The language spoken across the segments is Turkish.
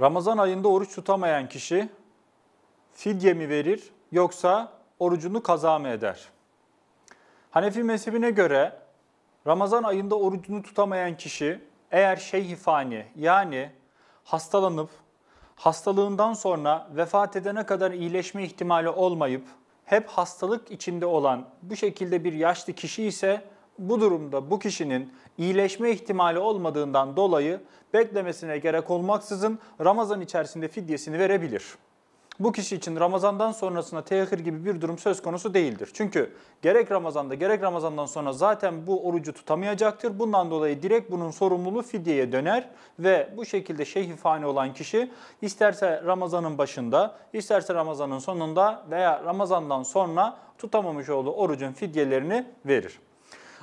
Ramazan ayında oruç tutamayan kişi fidye mi verir yoksa orucunu kaza mı eder? Hanefi mezhebine göre Ramazan ayında orucunu tutamayan kişi eğer şeyhi fani yani hastalanıp hastalığından sonra vefat edene kadar iyileşme ihtimali olmayıp hep hastalık içinde olan bu şekilde bir yaşlı kişi ise bu durumda bu kişinin iyileşme ihtimali olmadığından dolayı beklemesine gerek olmaksızın Ramazan içerisinde fidyesini verebilir. Bu kişi için Ramazan'dan sonrasına tehir gibi bir durum söz konusu değildir. Çünkü gerek Ramazan'da gerek Ramazan'dan sonra zaten bu orucu tutamayacaktır. Bundan dolayı direkt bunun sorumluluğu fidyeye döner ve bu şekilde şeyhi fani olan kişi isterse Ramazan'ın başında, isterse Ramazan'ın sonunda veya Ramazan'dan sonra tutamamış olduğu orucun fidyelerini verir.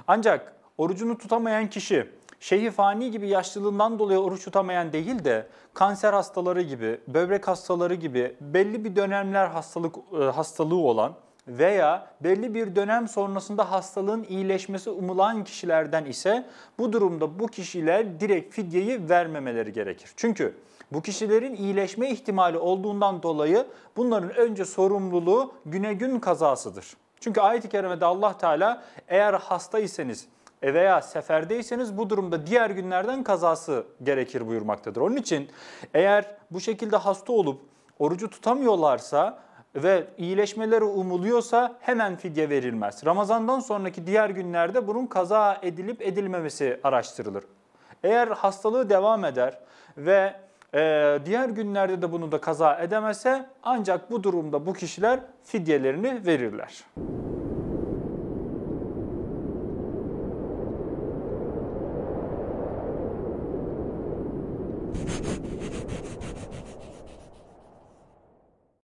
Ancak orucunu tutamayan kişi şeyhi fani gibi yaşlılığından dolayı oruç tutamayan değil de kanser hastaları gibi, böbrek hastaları gibi belli bir dönemler hastalık e, hastalığı olan veya belli bir dönem sonrasında hastalığın iyileşmesi umulan kişilerden ise bu durumda bu kişiler direkt fidyeyi vermemeleri gerekir. Çünkü bu kişilerin iyileşme ihtimali olduğundan dolayı bunların önce sorumluluğu güne gün kazasıdır. Çünkü ayet-i kerimede Allah Teala eğer hastaysanız veya seferdeyseniz bu durumda diğer günlerden kazası gerekir buyurmaktadır. Onun için eğer bu şekilde hasta olup orucu tutamıyorlarsa ve iyileşmeleri umuluyorsa hemen fidye verilmez. Ramazandan sonraki diğer günlerde bunun kaza edilip edilmemesi araştırılır. Eğer hastalığı devam eder ve e, diğer günlerde de bunu da kaza edemezse ancak bu durumda bu kişiler fidyelerini verirler.